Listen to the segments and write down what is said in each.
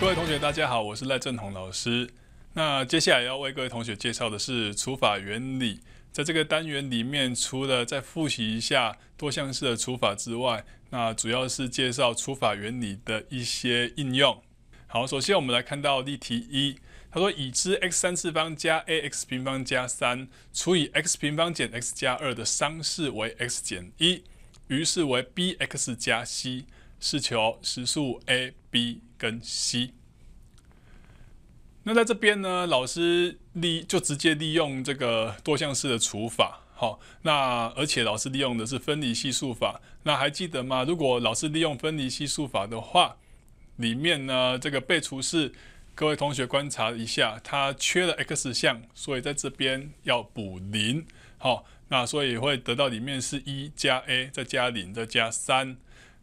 各位同学，大家好，我是赖振宏老师。那接下来要为各位同学介绍的是除法原理。在这个单元里面，除了再复习一下多项式的除法之外，那主要是介绍除法原理的一些应用。好，首先我们来看到例题一，他说已知 x 三次方加 ax 平方加三除以 x 平方减 x 加二的商式为 x 减一，余是为 bx 加 c，试求实数 a。b 跟 c，那在这边呢，老师利就直接利用这个多项式的除法，好，那而且老师利用的是分离系数法，那还记得吗？如果老师利用分离系数法的话，里面呢这个被除式，各位同学观察一下，它缺了 x 项，所以在这边要补零，好，那所以会得到里面是一加 a 再加零再加三。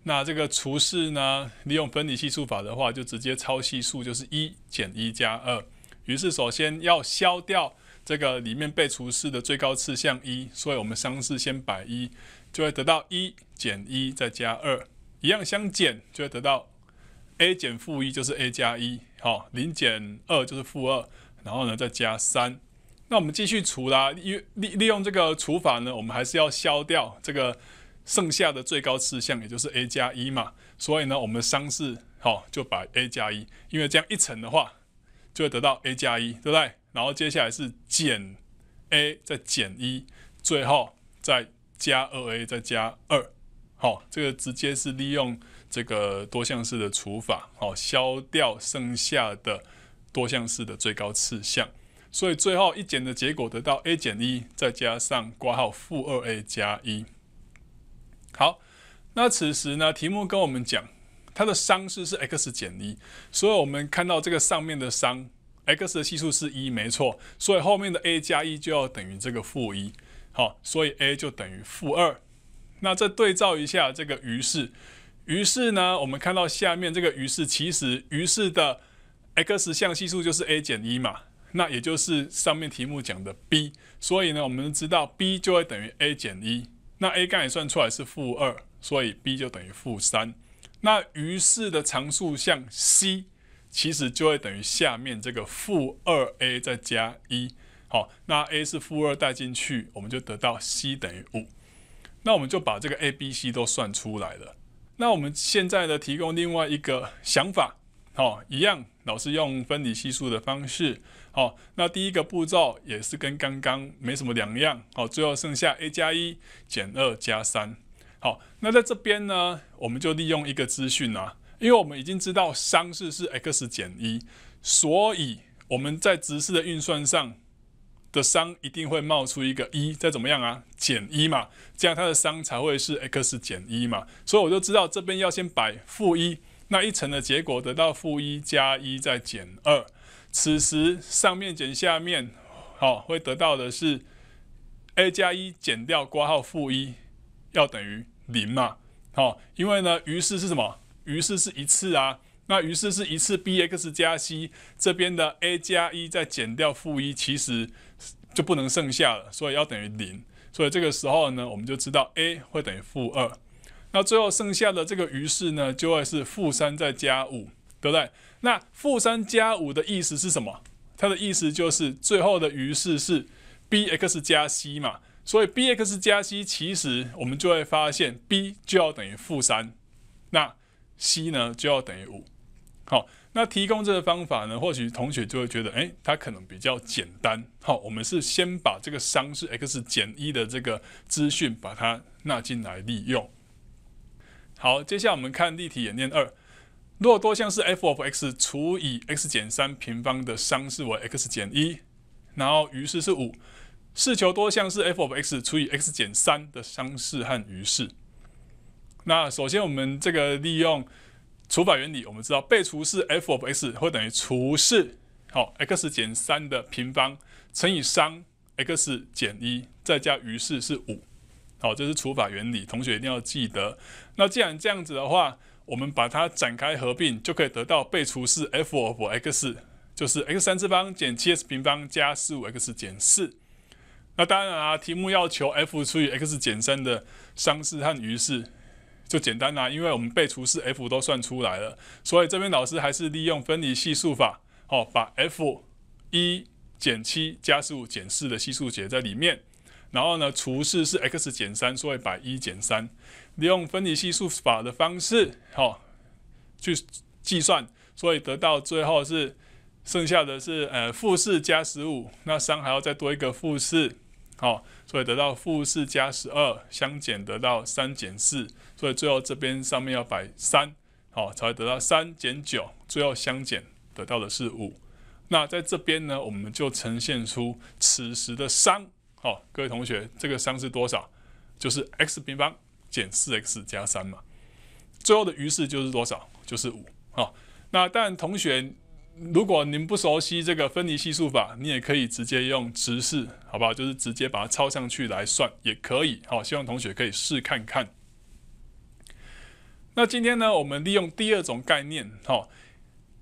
那这个除式呢，利用分离系数法的话，就直接抄系数，就是一减一加二。于是首先要消掉这个里面被除式的最高次项一，所以我们商式先摆一，就会得到一减一再加二，一样相减就会得到 a 减负一就是 a 加一，好，零减二就是负二，然后呢再加三。那我们继续除啦，利利利用这个除法呢，我们还是要消掉这个。剩下的最高次项也就是 a 加一嘛，所以呢，我们商式好就把 a 加一，因为这样一层的话就会得到 a 加一，对不对？然后接下来是减 a 再减一，最后再加二 a 再加二，好，这个直接是利用这个多项式的除法，好，消掉剩下的多项式的最高次项，所以最后一减的结果得到 a 减一，再加上括号负二 a 加一。好，那此时呢？题目跟我们讲，它的商式是 x 减一，所以我们看到这个上面的商 x 的系数是一，没错，所以后面的 a 加一就要等于这个负一，好，所以 a 就等于负二。那再对照一下这个余式，余式呢，我们看到下面这个余式，其实余式的 x 项系数就是 a 减一嘛，那也就是上面题目讲的 b，所以呢，我们知道 b 就会等于 a 减一。那 a 刚也算出来是负二，所以 b 就等于负三。那余式的常数项 c 其实就会等于下面这个负二 a 再加一。好，那 a 是负二代进去，我们就得到 c 等于五。那我们就把这个 a、b、c 都算出来了。那我们现在呢，提供另外一个想法。好，一样，老师用分离系数的方式。好，那第一个步骤也是跟刚刚没什么两样。好，最后剩下 a 加一减二加三。好，那在这边呢，我们就利用一个资讯啊，因为我们已经知道商式是 x 减一，所以我们在直式的运算上的商一定会冒出一个一，再怎么样啊，减一嘛，这样它的商才会是 x 减一嘛。所以我就知道这边要先摆负一。那一层的结果得到负一加一再减二，此时上面减下面，好，会得到的是 a 加一减掉括号负一要等于零嘛，好，因为呢，余式是什么？余式是一次啊，那余式是一次 bx 加 c 这边的 a 加一再减掉负一其实就不能剩下了，所以要等于零，所以这个时候呢，我们就知道 a 会等于负二。那最后剩下的这个余式呢，就会是负三再加五，对不对？那负三加五的意思是什么？它的意思就是最后的余式是 b x 加 c 嘛。所以 b x 加 c 其实我们就会发现 b 就要等于负三，那 c 呢就要等于五。好，那提供这个方法呢，或许同学就会觉得，哎，它可能比较简单。好，我们是先把这个商是 x 减一的这个资讯把它纳进来利用。好，接下来我们看立体演练二。若多项式 f of x 除以 x 减三平方的商式为 x 减一，然后余式是五，试求多项式 f of x 除以 x 减三的商式和余式。那首先我们这个利用除法原理，我们知道被除式 f of x 会等于除式好 x 减三的平方乘以商 x 减一再加余式是五。好，这是除法原理，同学一定要记得。那既然这样子的话，我们把它展开合并，就可以得到被除式 f of x，就是 x 三次方减 7x 平方加十5 x 减4。那当然啊，题目要求 f 除以 x 减3的商式和余式，就简单啦，因为我们被除式 f 都算出来了，所以这边老师还是利用分离系数法，好，把 f 一减七加十五减四的系数解在里面。然后呢，除式是 x 减三，所以摆一减三，利用分离系数法的方式，好，去计算，所以得到最后是剩下的是呃负四加十五，那商还要再多一个负四，好，所以得到负四加十二相减得到三减四，所以最后这边上面要摆三，好，才会得到三减九，最后相减得到的是五。那在这边呢，我们就呈现出此时的商。好，各位同学，这个商是多少？就是 x 平方减四 x 加三嘛。最后的余式就是多少？就是五。好，那但同学，如果您不熟悉这个分离系数法，你也可以直接用直式，好不好？就是直接把它抄上去来算也可以。好，希望同学可以试看看。那今天呢，我们利用第二种概念。好，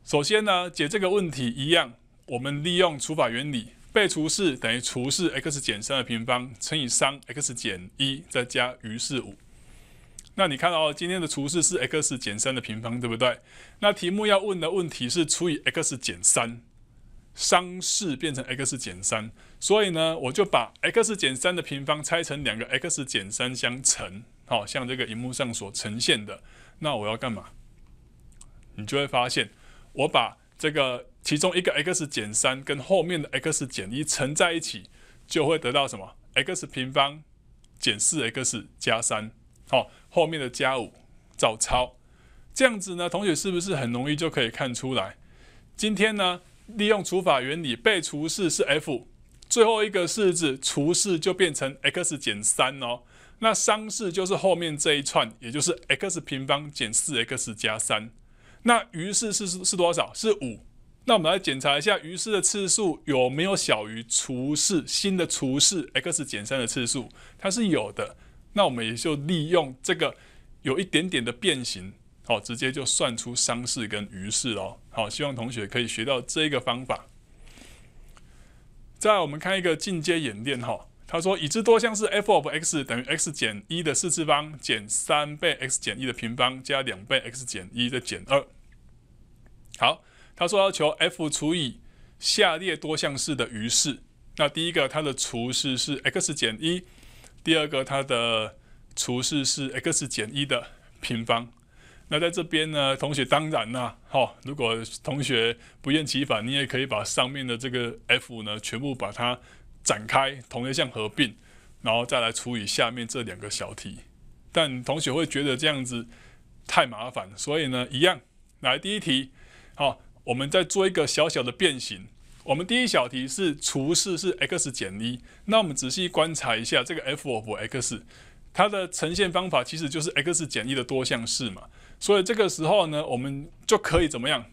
首先呢，解这个问题一样，我们利用除法原理。被除式等于除式 x 减三的平方乘以三 x 减一再加余式五。那你看到今天的除式是 x 减三的平方，对不对？那题目要问的问题是除以 x 减三，商式变成 x 减三，所以呢，我就把 x 减三的平方拆成两个 x 减三相乘，好像这个荧幕上所呈现的。那我要干嘛？你就会发现我把这个。其中一个 x 减三跟后面的 x 减一乘在一起，就会得到什么？x 平方减四 x 加三。好，后面的加五照抄，这样子呢，同学是不是很容易就可以看出来？今天呢，利用除法原理，被除式是 f，最后一个式子除式就变成 x 减三哦。那商式就是后面这一串，也就是 x 平方减四 x 加三。那余式是是多少？是五。那我们来检查一下余式的次数有没有小于除式新的除式 x 减三的次数，它是有的。那我们也就利用这个有一点点的变形，好，直接就算出商式跟余式哦。好，希望同学可以学到这个方法。再我们看一个进阶演练哈，他说已知多项式 f of x 等于 x 减一的四次方减三倍 x 减一的平方加两倍 x 减一的减二。好。他说要求 f 除以下列多项式的余式。那第一个它的除式是 x 减一，第二个它的除式是 x 减一的平方。那在这边呢，同学当然啦，哈，如果同学不厌其烦，你也可以把上面的这个 f 呢全部把它展开，同类项合并，然后再来除以下面这两个小题。但同学会觉得这样子太麻烦，所以呢，一样来第一题，好。我们再做一个小小的变形。我们第一小题是除式是 x 减一，那我们仔细观察一下这个 f of x，它的呈现方法其实就是 x 减一的多项式嘛。所以这个时候呢，我们就可以怎么样？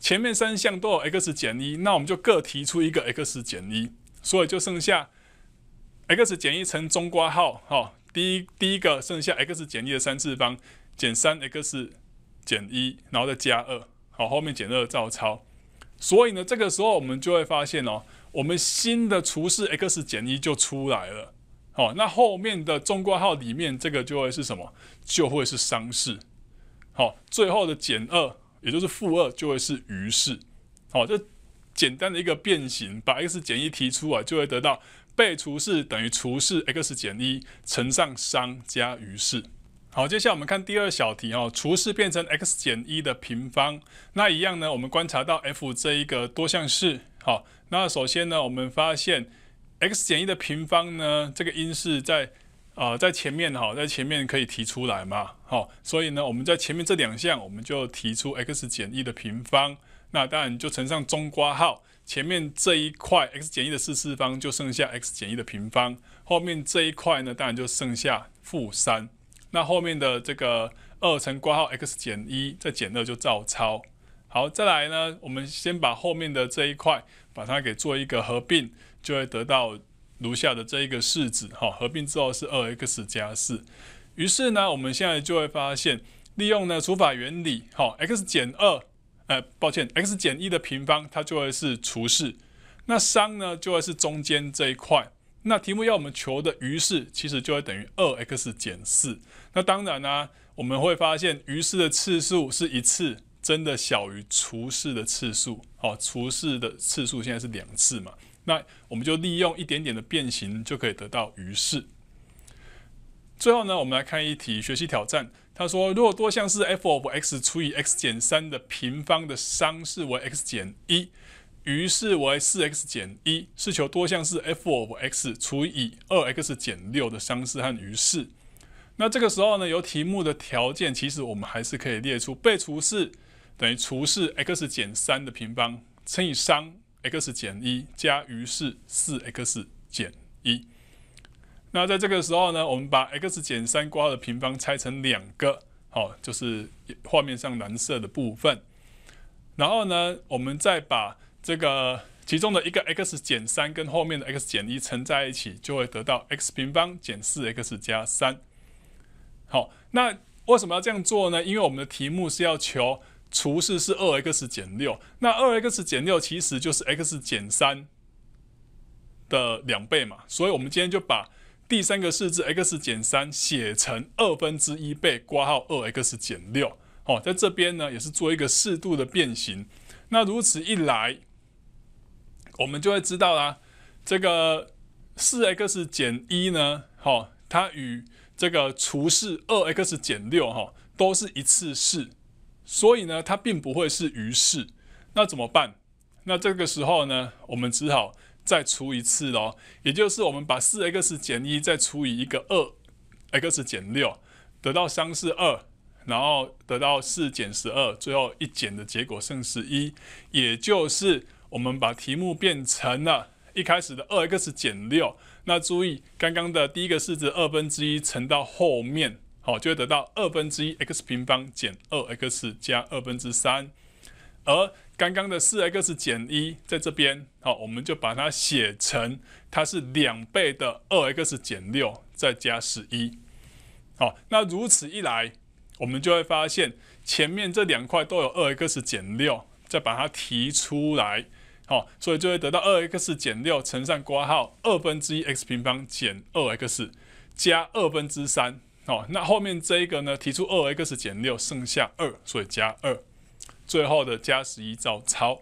前面三项都有 x 减一，那我们就各提出一个 x 减一，所以就剩下 x 减一乘中括号哈。第一第一个剩下 x 减一的三次方减三 x 减一，然后再加二。好，后面减二照抄，所以呢，这个时候我们就会发现哦，我们新的除式 x 减一就出来了。好，那后面的中括号里面这个就会是什么？就会是商式。好，最后的减二，也就是负二，就会是余式。好，这简单的一个变形，把 x 减一提出来，就会得到被除式等于除式 x 减一乘上商加余式。好，接下来我们看第二小题哦，除式变成 x 减一的平方，那一样呢？我们观察到 f 这一个多项式，好，那首先呢，我们发现 x 减一的平方呢，这个因式在啊在前面哈，在前面可以提出来嘛，好，所以呢，我们在前面这两项我们就提出 x 减一的平方，那当然就乘上中括号，前面这一块 x 减一的四次方就剩下 x 减一的平方，后面这一块呢，当然就剩下负三。那后面的这个二乘括号 x 减一再减二就照抄。好，再来呢，我们先把后面的这一块把它给做一个合并，就会得到如下的这一个式子。哈，合并之后是二 x 加四。于是呢，我们现在就会发现，利用呢除法原理，好 x 减二，呃，抱歉，x 减一的平方它就会是除式，那商呢就会是中间这一块。那题目要我们求的余式，其实就会等于二 x 减四。那当然呢，我们会发现余式的次数是一次，真的小于除式的次数。好，除式的次数现在是两次嘛？那我们就利用一点点的变形，就可以得到余式。最后呢，我们来看一题学习挑战。他说，如果多项式 f of x 除以 x 减三的平方的商是为 x 减一。余式为四 x 减一，是求多项式 f of x 除以二 x 减六的商式和余式。那这个时候呢，由题目的条件，其实我们还是可以列出被除式等于除式 x 减三的平方乘以商 x 减一加余式四 x 减一。那在这个时候呢，我们把 x 减三括号的平方拆成两个，好，就是画面上蓝色的部分。然后呢，我们再把这个其中的一个 x 减三跟后面的 x 减一乘在一起，就会得到 x 平方减四 x 加三。好，那为什么要这样做呢？因为我们的题目是要求除式是二 x 减六，那二 x 减六其实就是 x 减三的两倍嘛。所以，我们今天就把第三个式子 x 减三写成二分之一倍括号二 x 减六。哦，在这边呢也是做一个适度的变形。那如此一来。我们就会知道啦，这个四 x 减一呢，哈，它与这个除式二 x 减六，哈，都是一次式，所以呢，它并不会是余式。那怎么办？那这个时候呢，我们只好再除一次咯，也就是我们把四 x 减一再除以一个二 x 减六，得到商是二，然后得到四减十二，最后一减的结果剩十一，也就是。我们把题目变成了一开始的二 x 减六，那注意刚刚的第一个式子二分之一乘到后面，好就会得到二分之一 x 平方减二 x 加二分之三，而刚刚的四 x 减一在这边，好我们就把它写成它是两倍的二 x 减六再加十一，好那如此一来，我们就会发现前面这两块都有二 x 减六，再把它提出来。哦，所以就会得到二 x 减六乘上括号二分之一 x 平方减二 x 加二分之三。哦，那后面这一个呢，提出二 x 减六，剩下二，所以加二，最后的加十一照抄。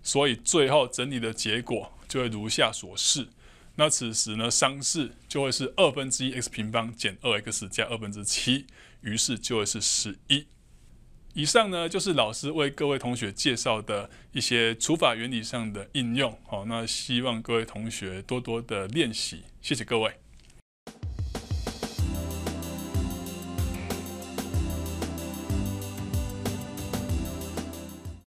所以最后整理的结果就会如下所示。那此时呢，商式就会是二分之一 x 平方减二 x 加二分之七，于是就会是十一。以上呢就是老师为各位同学介绍的一些除法原理上的应用，好，那希望各位同学多多的练习，谢谢各位。